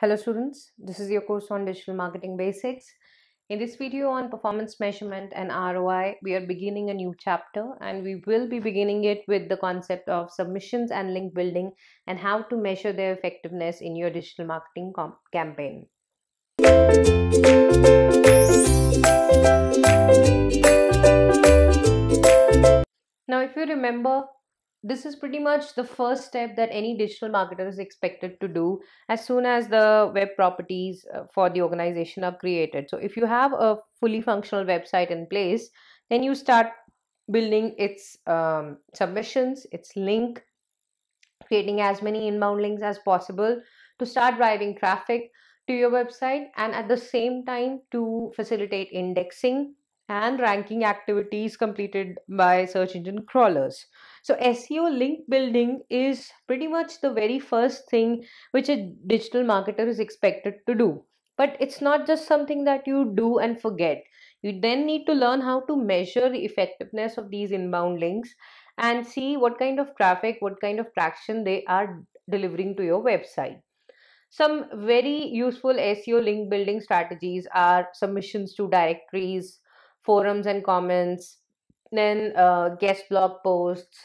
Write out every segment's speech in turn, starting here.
Hello students, this is your course on digital marketing basics. In this video on performance measurement and ROI, we are beginning a new chapter and we will be beginning it with the concept of submissions and link building and how to measure their effectiveness in your digital marketing campaign. Now if you remember this is pretty much the first step that any digital marketer is expected to do as soon as the web properties uh, for the organization are created. So, if you have a fully functional website in place, then you start building its um, submissions, its link, creating as many inbound links as possible to start driving traffic to your website and at the same time to facilitate indexing and ranking activities completed by search engine crawlers. So, SEO link building is pretty much the very first thing which a digital marketer is expected to do. But it's not just something that you do and forget. You then need to learn how to measure the effectiveness of these inbound links and see what kind of traffic, what kind of traction they are delivering to your website. Some very useful SEO link building strategies are submissions to directories, forums and comments, then uh, guest blog posts,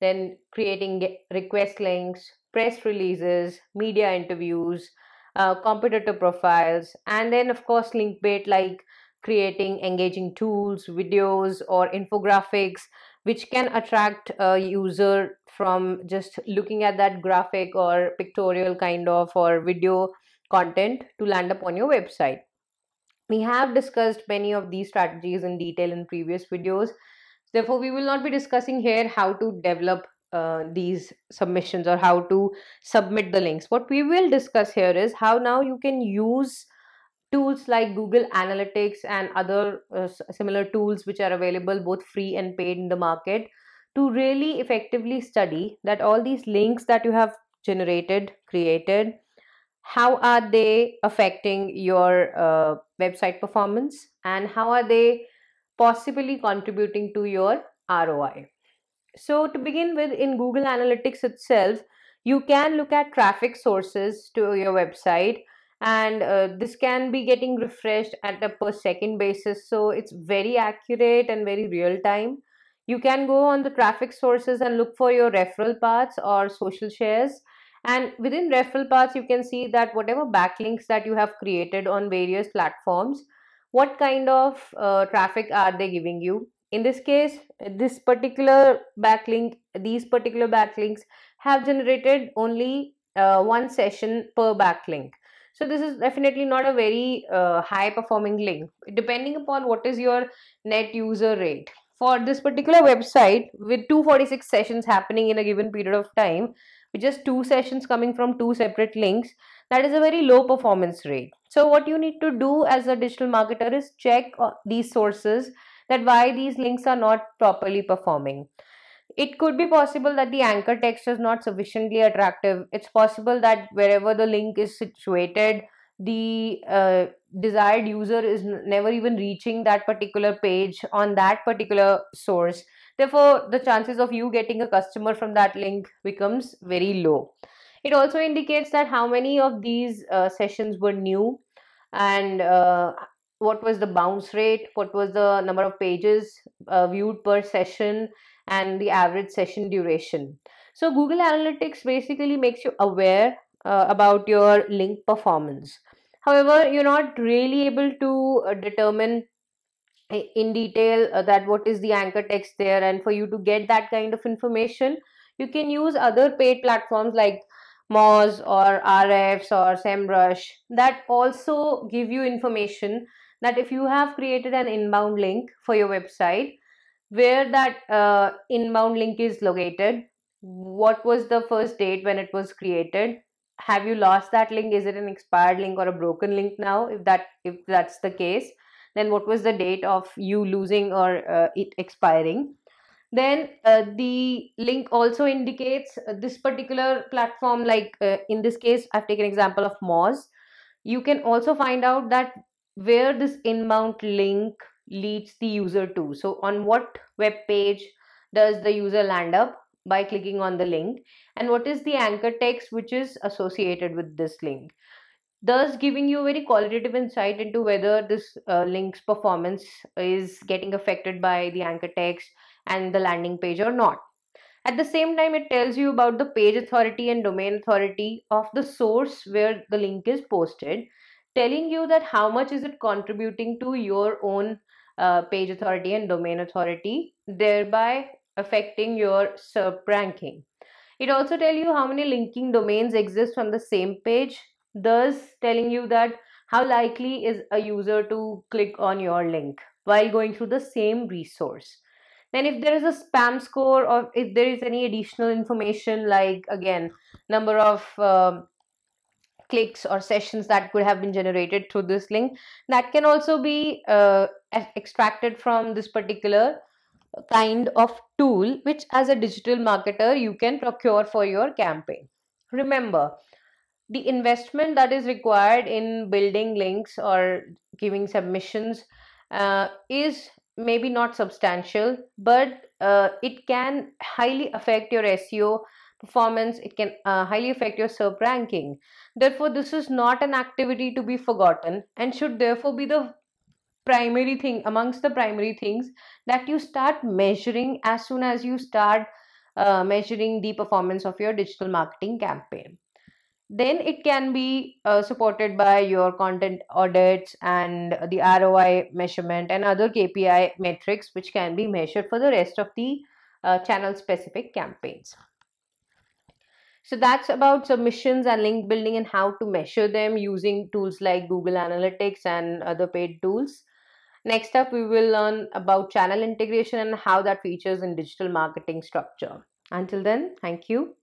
then creating request links, press releases, media interviews, uh, competitor profiles, and then, of course, link bait like creating engaging tools, videos, or infographics, which can attract a user from just looking at that graphic or pictorial kind of or video content to land up on your website. We have discussed many of these strategies in detail in previous videos. Therefore, we will not be discussing here how to develop uh, these submissions or how to submit the links. What we will discuss here is how now you can use tools like Google Analytics and other uh, similar tools which are available both free and paid in the market to really effectively study that all these links that you have generated, created, how are they affecting your uh, website performance and how are they possibly contributing to your ROI. So, to begin with, in Google Analytics itself, you can look at traffic sources to your website, and uh, this can be getting refreshed at a per second basis. So, it's very accurate and very real time. You can go on the traffic sources and look for your referral paths or social shares and within referral paths, you can see that whatever backlinks that you have created on various platforms, what kind of uh, traffic are they giving you? In this case, this particular backlink, these particular backlinks have generated only uh, one session per backlink. So this is definitely not a very uh, high performing link, depending upon what is your net user rate. For this particular website, with 246 sessions happening in a given period of time, just two sessions coming from two separate links, that is a very low performance rate. So what you need to do as a digital marketer is check uh, these sources that why these links are not properly performing. It could be possible that the anchor text is not sufficiently attractive. It's possible that wherever the link is situated, the uh, desired user is never even reaching that particular page on that particular source. Therefore, the chances of you getting a customer from that link becomes very low. It also indicates that how many of these uh, sessions were new and uh, what was the bounce rate, what was the number of pages uh, viewed per session and the average session duration. So Google Analytics basically makes you aware uh, about your link performance. However, you're not really able to uh, determine in detail uh, that what is the anchor text there and for you to get that kind of information you can use other paid platforms like moz or rfs or semrush that also give you information that if you have created an inbound link for your website where that uh, inbound link is located what was the first date when it was created have you lost that link is it an expired link or a broken link now if that if that's the case then what was the date of you losing or uh, it expiring then uh, the link also indicates uh, this particular platform like uh, in this case i've taken example of moz you can also find out that where this inbound link leads the user to so on what web page does the user land up by clicking on the link and what is the anchor text which is associated with this link thus giving you a very qualitative insight into whether this uh, link's performance is getting affected by the anchor text and the landing page or not. At the same time, it tells you about the page authority and domain authority of the source where the link is posted, telling you that how much is it contributing to your own uh, page authority and domain authority, thereby affecting your SERP ranking. It also tells you how many linking domains exist on the same page, thus telling you that how likely is a user to click on your link while going through the same resource then if there is a spam score or if there is any additional information like again number of uh, clicks or sessions that could have been generated through this link that can also be uh, extracted from this particular kind of tool which as a digital marketer you can procure for your campaign remember the investment that is required in building links or giving submissions uh, is maybe not substantial but uh, it can highly affect your seo performance it can uh, highly affect your serp ranking therefore this is not an activity to be forgotten and should therefore be the primary thing amongst the primary things that you start measuring as soon as you start uh, measuring the performance of your digital marketing campaign then it can be uh, supported by your content audits and the ROI measurement and other KPI metrics which can be measured for the rest of the uh, channel specific campaigns. So that's about submissions and link building and how to measure them using tools like Google Analytics and other paid tools. Next up, we will learn about channel integration and how that features in digital marketing structure. Until then, thank you.